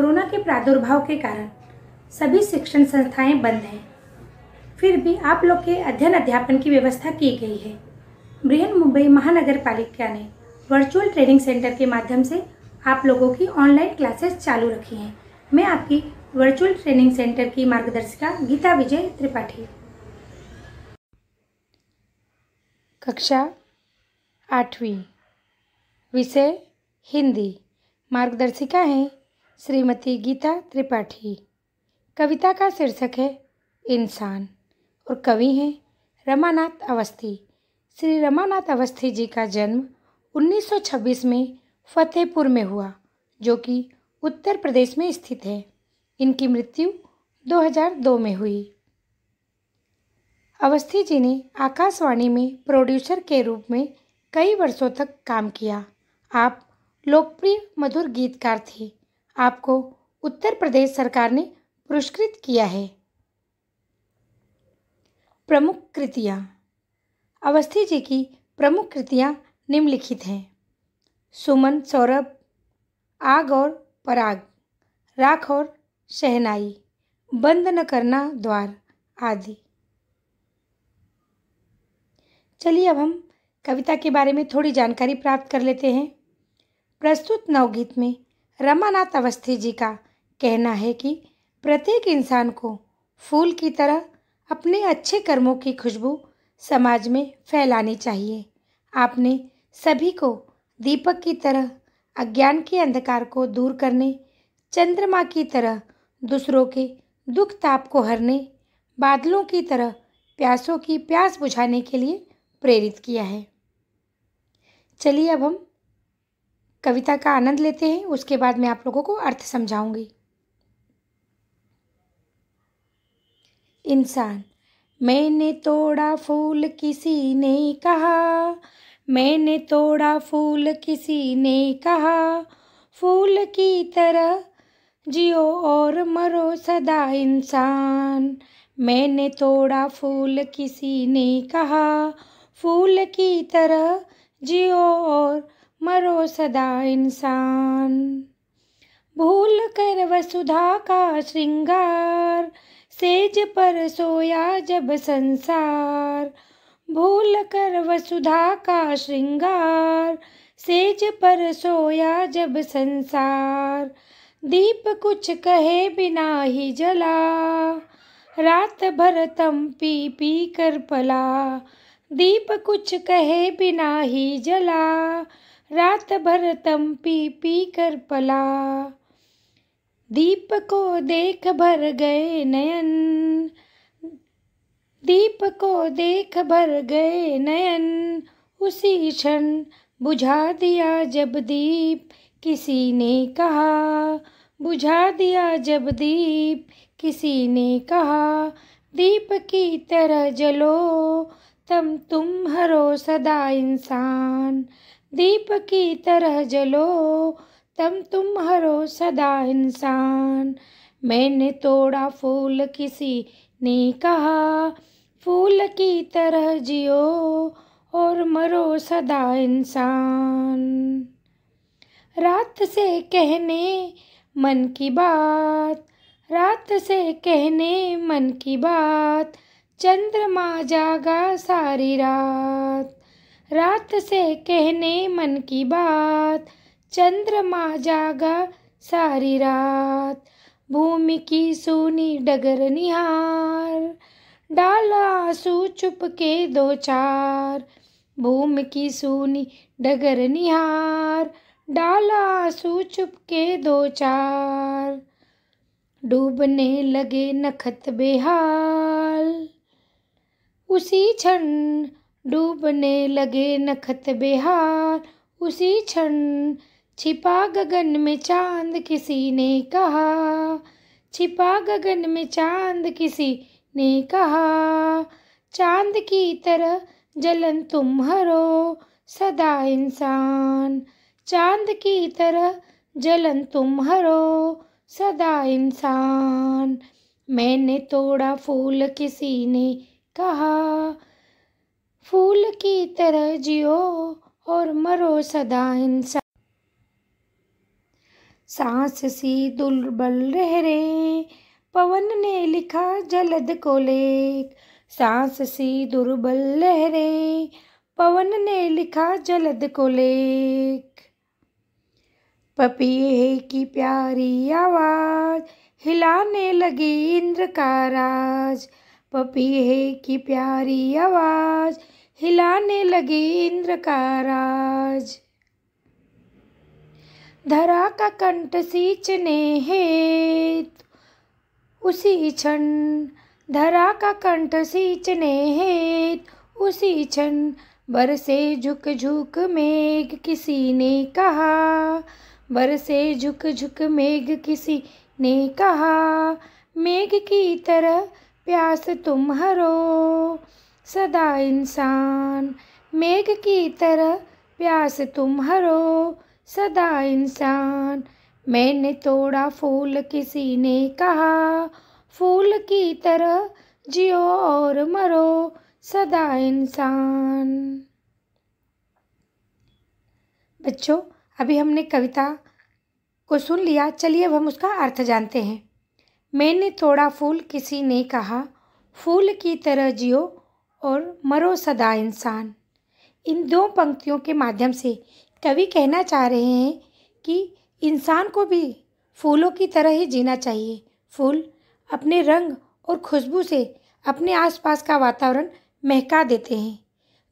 corona के प्रादुर्भाव के कारण सभी शिक्षण संस्थाएं बंद हैं फिर भी आप लोग के अध्ययन अध्यापन की व्यवस्था की गई है बृहन मुंबई महानगर पालिका ने वर्चुअल ट्रेनिंग सेंटर के माध्यम से आप लोगों की ऑनलाइन क्लासेस चालू रखी हैं मैं आपकी वर्चुअल ट्रेनिंग सेंटर की मार्गदर्शिका गीता विजय त्रिपाठी कक्षा आठवीं विषय हिंदी मार्गदर्शिका हैं श्रीमती गीता त्रिपाठी कविता का शीर्षक है इंसान और कवि हैं रमानाथ अवस्थी श्री रमानाथ अवस्थी जी का जन्म 1926 में फतेहपुर में हुआ जो कि उत्तर प्रदेश में स्थित है इनकी मृत्यु 2002 में हुई अवस्थी जी ने आकाशवाणी में प्रोड्यूसर के रूप में कई वर्षों तक काम किया आप लोकप्रिय मधुर गीतकार थे आपको उत्तर प्रदेश सरकार ने पुरस्कृत किया है प्रमुख कृतियाँ अवस्थी जी की प्रमुख कृतियाँ निम्नलिखित हैं सुमन सौरभ आग और पराग राख और शहनाई बंद न करना द्वार आदि चलिए अब हम कविता के बारे में थोड़ी जानकारी प्राप्त कर लेते हैं प्रस्तुत नवगीत में रमानाथ अवस्थी जी का कहना है कि प्रत्येक इंसान को फूल की तरह अपने अच्छे कर्मों की खुशबू समाज में फैलानी चाहिए आपने सभी को दीपक की तरह अज्ञान के अंधकार को दूर करने चंद्रमा की तरह दूसरों के दुख ताप को हरने बादलों की तरह प्यासों की प्यास बुझाने के लिए प्रेरित किया है चलिए अब हम कविता का आनंद लेते हैं उसके बाद मैं आप लोगों को अर्थ समझाऊंगी इंसान मैंने तोड़ा फूल किसी ने कहा मैंने तोड़ा फूल किसी ने कहा फूल की तरह जियो और मरो सदा इंसान मैंने तोड़ा फूल किसी ने कहा फूल की तरह जियो और मरो सदा इंसान भूल कर वसुधा का श्रृंगार सेज पर सोया जब संसार भूल कर वसुधा का श्रृंगार सेज पर सोया जब संसार दीप कुछ कहे बिना ही जला रात भर तम पी पी कर पला दीप कुछ कहे बिना ही जला रात भर तम पी पी कर पला दीप को देख भर गए नयन दीप को देख भर गए नयन उसी क्षण बुझा दिया जब दीप किसी ने कहा बुझा दिया जब दीप किसी ने कहा दीप की तरह जलो तम तुम हरो सदा इंसान दीप की तरह जलो तम तुम हरो सदा इंसान मैंने तोड़ा फूल किसी ने कहा फूल की तरह जियो और मरो सदा इंसान रात से कहने मन की बात रात से कहने मन की बात चंद्रमा जागा सारी रात रात से कहने मन की बात चंद्रमा जागा सारी रात भूमि की सोनी डगर निहार डाला आंसू चुप के दो चार भूमि की सोनी डगर निहार डाला आंसू चुप के दो चार डूबने लगे नखत बेहाल उसी क्षण डूबने लगे नखत बेहार उसी क्षण छिपा गगन में चांद किसी ने कहा छिपा गगन में चांद किसी ने कहा चांद की तरह जलन तुम हरो सदा इंसान चांद की तरह जलन तुम हरो सदा इंसान मैंने तोड़ा फूल किसी ने कहा फूल की तरह जियो और मरो सदा इंसान सांस सी दुर्बल रह रे पवन ने लिखा जलद को लेख सांस सी दुर्बल रह रे पवन ने लिखा जलद को लेख पपिए की प्यारी आवाज हिलाने लगी इंद्र का राज पपिए की प्यारी आवाज़ हिलाने लगे इंद्र का राज धरा का कंठ सींचने हेत उसी क्षण धरा का कंठ सींचने हेत उसी क्षण बरसे झुक झुक मेघ किसी ने कहा बरसे झुक झुक मेघ किसी ने कहा मेघ की तरह प्यास तुम हरो सदा इंसान मेघ की तरह प्यास तुम हरो सदा इंसान मैंने तोड़ा फूल किसी ने कहा फूल की तरह जियो और मरो सदा इंसान बच्चों अभी हमने कविता को सुन लिया चलिए अब हम उसका अर्थ जानते हैं मैंने तोड़ा फूल किसी ने कहा फूल की तरह जियो और मरो सदा इंसान इन दो पंक्तियों के माध्यम से कवि कहना चाह रहे हैं कि इंसान को भी फूलों की तरह ही जीना चाहिए फूल अपने रंग और खुशबू से अपने आसपास का वातावरण महका देते हैं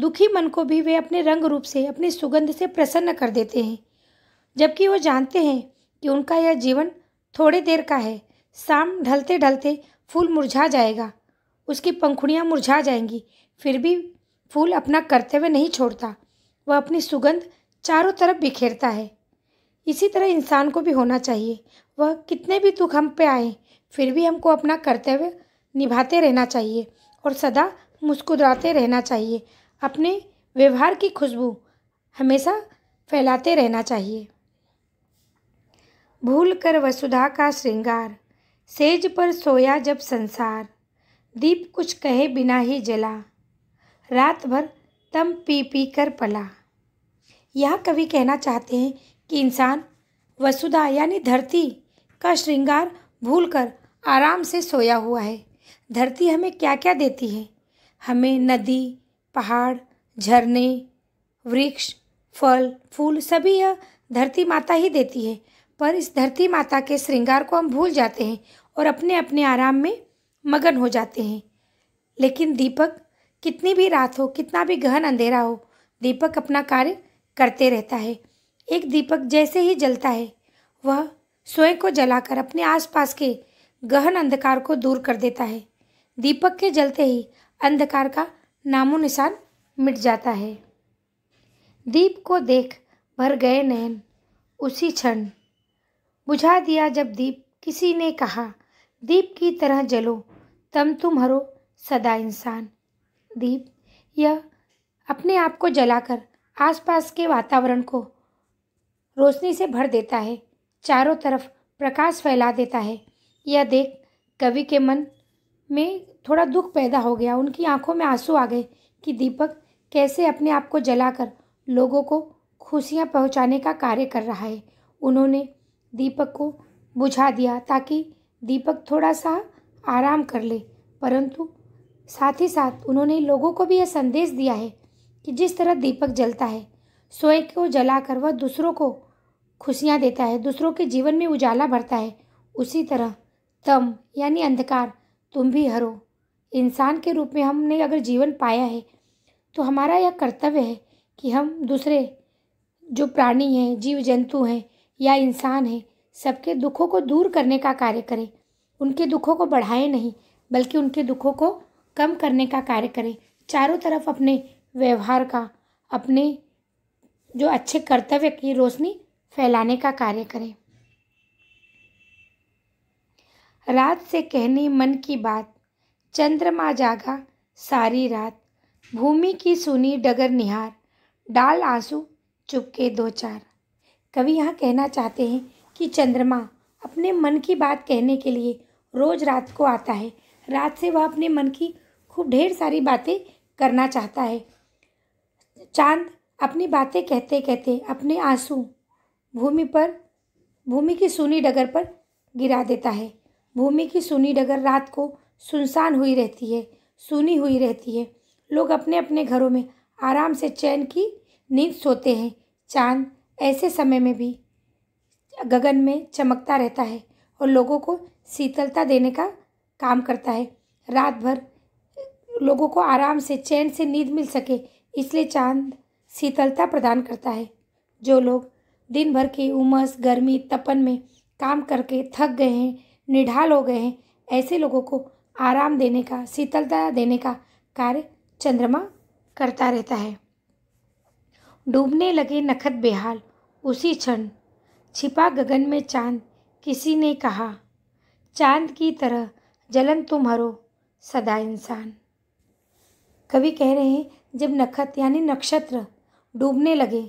दुखी मन को भी वे अपने रंग रूप से अपनी सुगंध से प्रसन्न कर देते हैं जबकि वो जानते हैं कि उनका यह जीवन थोड़े देर का है शाम ढलते ढलते फूल मुरझा जाएगा उसकी पंखुड़ियाँ मुरझा जाएंगी फिर भी फूल अपना कर्तव्य नहीं छोड़ता वह अपनी सुगंध चारों तरफ बिखेरता है इसी तरह इंसान को भी होना चाहिए वह कितने भी दुख हम पे आए फिर भी हमको अपना कर्तव्य निभाते रहना चाहिए और सदा मुस्कुराते रहना चाहिए अपने व्यवहार की खुशबू हमेशा फैलाते रहना चाहिए भूल कर वसुधा का श्रृंगार सेज पर सोया जब संसार दीप कुछ कहे बिना ही जला रात भर तम पी पी कर पला यह कवि कहना चाहते हैं कि इंसान वसुधा यानी धरती का श्रृंगार भूलकर आराम से सोया हुआ है धरती हमें क्या क्या देती है हमें नदी पहाड़ झरने वृक्ष फल फूल सभी यह धरती माता ही देती है पर इस धरती माता के श्रृंगार को हम भूल जाते हैं और अपने अपने आराम में मगन हो जाते हैं लेकिन दीपक कितनी भी रात हो कितना भी गहन अंधेरा हो दीपक अपना कार्य करते रहता है एक दीपक जैसे ही जलता है वह स्वयं को जलाकर अपने आसपास के गहन अंधकार को दूर कर देता है दीपक के जलते ही अंधकार का नामो निशान मिट जाता है दीप को देख भर गए नयन उसी क्षण बुझा दिया जब दीप किसी ने कहा दीप की तरह जलो तम तुम हरो सदा इंसान दीप यह अपने आप को जलाकर आसपास के वातावरण को रोशनी से भर देता है चारों तरफ प्रकाश फैला देता है यह देख कवि के मन में थोड़ा दुख पैदा हो गया उनकी आंखों में आंसू आ गए कि दीपक कैसे अपने आप को जलाकर लोगों को खुशियां पहुंचाने का कार्य कर रहा है उन्होंने दीपक को बुझा दिया ताकि दीपक थोड़ा सा आराम कर ले परंतु साथ ही साथ उन्होंने लोगों को भी यह संदेश दिया है कि जिस तरह दीपक जलता है सोए को जलाकर वह दूसरों को खुशियाँ देता है दूसरों के जीवन में उजाला भरता है उसी तरह तम यानी अंधकार तुम भी हरो इंसान के रूप में हमने अगर जीवन पाया है तो हमारा यह कर्तव्य है कि हम दूसरे जो प्राणी हैं जीव जंतु हैं या इंसान हैं सबके दुखों को दूर करने का कार्य करें उनके दुखों को बढ़ाए नहीं बल्कि उनके दुखों को कम करने का कार्य करें चारों तरफ अपने व्यवहार का अपने जो अच्छे कर्तव्य की रोशनी फैलाने का कार्य करें रात से कहने मन की बात चंद्रमा जागा सारी रात भूमि की सुनी डगर निहार डाल आंसू चुपके दो चार कवि यहाँ कहना चाहते हैं कि चंद्रमा अपने मन की बात कहने के लिए रोज़ रात को आता है रात से वह अपने मन की खूब ढेर सारी बातें करना चाहता है चांद अपनी बातें कहते कहते अपने आंसू भूमि पर भूमि की सुनी डगर पर गिरा देता है भूमि की सुनी डगर रात को सुनसान हुई रहती है सुनी हुई रहती है लोग अपने अपने घरों में आराम से चैन की नींद सोते हैं चांद ऐसे समय में भी गगन में चमकता रहता है और लोगों को शीतलता देने का काम करता है रात भर लोगों को आराम से चैन से नींद मिल सके इसलिए चांद शीतलता प्रदान करता है जो लोग दिन भर की उमस गर्मी तपन में काम करके थक गए हैं निढाल हो गए हैं ऐसे लोगों को आराम देने का शीतलता देने का कार्य चंद्रमा करता रहता है डूबने लगे नखत बेहाल उसी क्षण छिपा गगन में चांद किसी ने कहा चांद की तरह जलन तुम तो हरो सदा इंसान कवि कह रहे हैं जब नखत यानी नक्षत्र डूबने लगे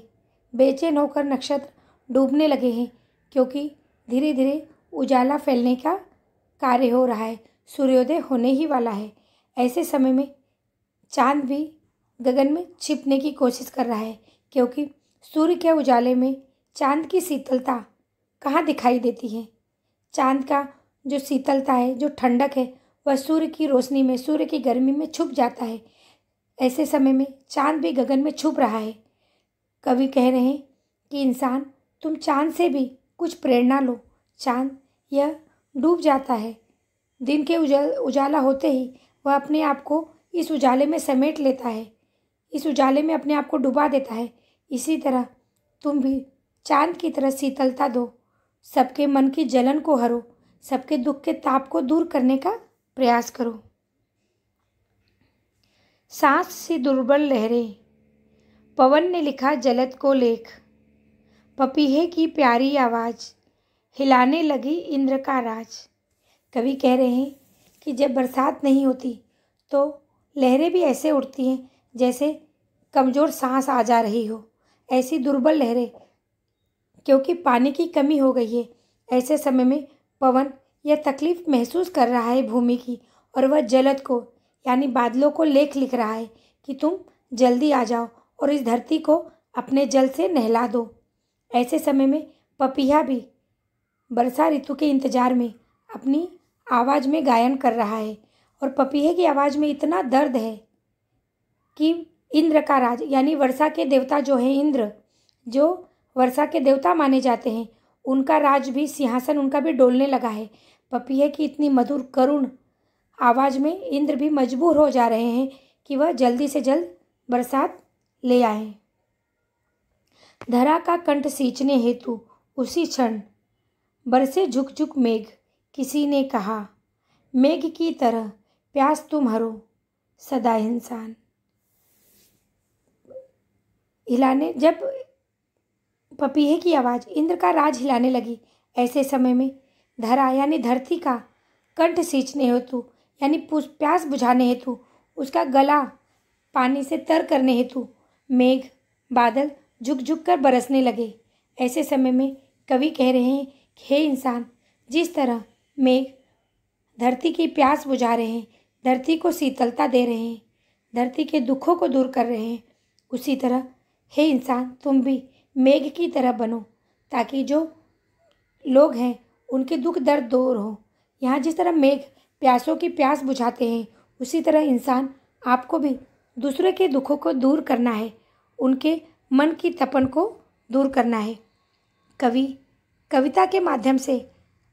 बेचैन होकर नक्षत्र डूबने लगे हैं क्योंकि धीरे धीरे उजाला फैलने का कार्य हो रहा है सूर्योदय होने ही वाला है ऐसे समय में चांद भी गगन में छिपने की कोशिश कर रहा है क्योंकि सूर्य के उजाले में चांद की शीतलता कहाँ दिखाई देती है चांद का जो शीतलता है जो ठंडक है वह सूर्य की रोशनी में सूर्य की गर्मी में छुप जाता है ऐसे समय में चांद भी गगन में छुप रहा है कवि कह रहे हैं कि इंसान तुम चांद से भी कुछ प्रेरणा लो चांद यह डूब जाता है दिन के उजा उजाला होते ही वह अपने आप को इस उजाले में समेट लेता है इस उजाले में अपने आप को डुबा देता है इसी तरह तुम भी चांद की तरह शीतलता दो सबके मन की जलन को हरो सबके दुख के ताप को दूर करने का प्रयास करो सांस से दुर्बल लहरें पवन ने लिखा जलद को लेख पपीहे की प्यारी आवाज़ हिलाने लगी इंद्र का राज कवि कह रहे हैं कि जब बरसात नहीं होती तो लहरें भी ऐसे उठती हैं जैसे कमज़ोर सांस आ जा रही हो ऐसी दुर्बल लहरें क्योंकि पानी की कमी हो गई है ऐसे समय में पवन यह तकलीफ महसूस कर रहा है भूमि की और वह जलद को यानी बादलों को लेख लिख रहा है कि तुम जल्दी आ जाओ और इस धरती को अपने जल से नहला दो ऐसे समय में पपिया भी वर्षा ऋतु के इंतज़ार में अपनी आवाज़ में गायन कर रहा है और पपीहे की आवाज़ में इतना दर्द है कि इंद्र का राज यानी वर्षा के देवता जो है इंद्र जो वर्षा के देवता माने जाते हैं उनका राज भी सिंहासन उनका भी डोलने लगा है है की इतनी मधुर करुण आवाज़ में इंद्र भी मजबूर हो जा रहे हैं कि वह जल्दी से जल्द बरसात ले आए धरा का कंठ सींचने हेतु उसी क्षण बरसे झुक झुक मेघ किसी ने कहा मेघ की तरह प्यास तुम हरो सदा इंसान हिलाने जब पपीहे की आवाज़ इंद्र का राज हिलाने लगी ऐसे समय में धरा यानी धरती का कंठ सींचने हेतु यानी प्यास बुझाने हेतु उसका गला पानी से तर करने हेतु मेघ बादल झुक झुक कर बरसने लगे ऐसे समय में कवि कह रहे हैं कि हे इंसान जिस तरह मेघ धरती की प्यास बुझा रहे हैं धरती को शीतलता दे रहे हैं धरती के दुखों को दूर कर रहे हैं उसी तरह हे इंसान तुम भी मेघ की तरह बनो ताकि जो लोग हैं उनके दुख दर्द दूर हो यहाँ जिस तरह मेघ प्यासों की प्यास बुझाते हैं उसी तरह इंसान आपको भी दूसरे के दुखों को दूर करना है उनके मन की तपन को दूर करना है कवि कविता के माध्यम से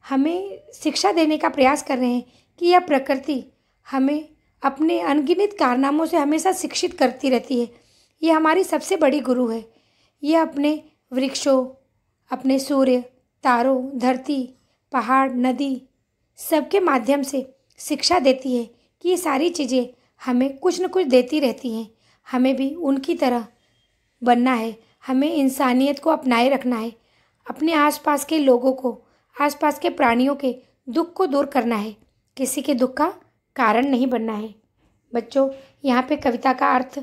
हमें शिक्षा देने का प्रयास कर रहे हैं कि यह प्रकृति हमें अपने अनगिनत कारनामों से हमेशा शिक्षित करती रहती है ये हमारी सबसे बड़ी गुरु है यह अपने वृक्षों अपने सूर्य तारों धरती पहाड़ नदी सबके माध्यम से शिक्षा देती है कि ये सारी चीज़ें हमें कुछ न कुछ देती रहती हैं हमें भी उनकी तरह बनना है हमें इंसानियत को अपनाए रखना है अपने आसपास के लोगों को आसपास के प्राणियों के दुख को दूर करना है किसी के दुख का कारण नहीं बनना है बच्चों यहाँ पे कविता का अर्थ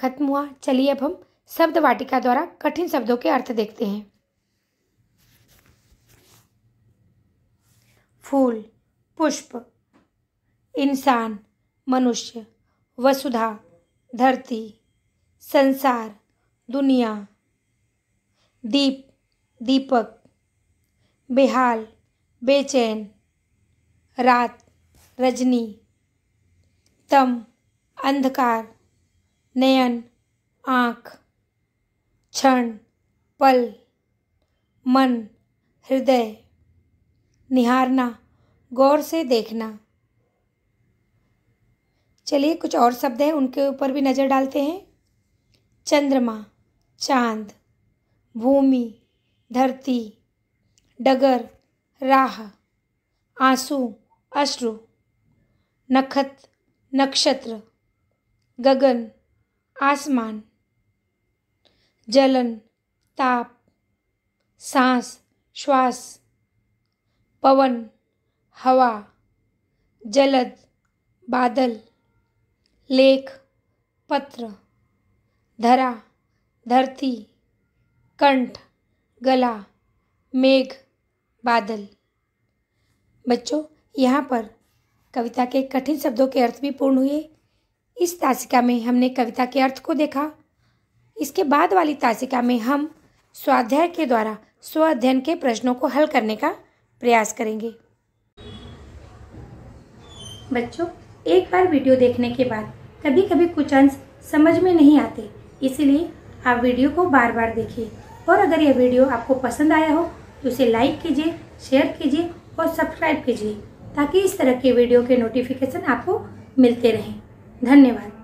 खत्म हुआ चलिए अब हम शब्द वाटिका द्वारा कठिन शब्दों के अर्थ देखते हैं फूल पुष्प इंसान मनुष्य वसुधा धरती संसार दुनिया दीप दीपक बेहाल बेचैन रात रजनी तम अंधकार नयन आँख क्षण पल मन हृदय निहारना गौर से देखना चलिए कुछ और शब्द हैं उनके ऊपर भी नज़र डालते हैं चंद्रमा चांद भूमि धरती डगर राह आंसू अश्रु नखत नक्षत्र गगन आसमान जलन ताप सांस श्वास पवन हवा जलद बादल लेख पत्र धरा धरती कंठ गला मेघ बादल बच्चों यहाँ पर कविता के कठिन शब्दों के अर्थ भी पूर्ण हुए इस तासिका में हमने कविता के अर्थ को देखा इसके बाद वाली तासिका में हम स्वाध्याय के द्वारा स्व अध्ययन के प्रश्नों को हल करने का प्रयास करेंगे बच्चों एक बार वीडियो देखने के बाद कभी कभी कुछ अंश समझ में नहीं आते इसलिए आप वीडियो को बार बार देखिए और अगर यह वीडियो आपको पसंद आया हो तो इसे लाइक कीजिए शेयर कीजिए और सब्सक्राइब कीजिए ताकि इस तरह के वीडियो के नोटिफिकेशन आपको मिलते रहें धन्यवाद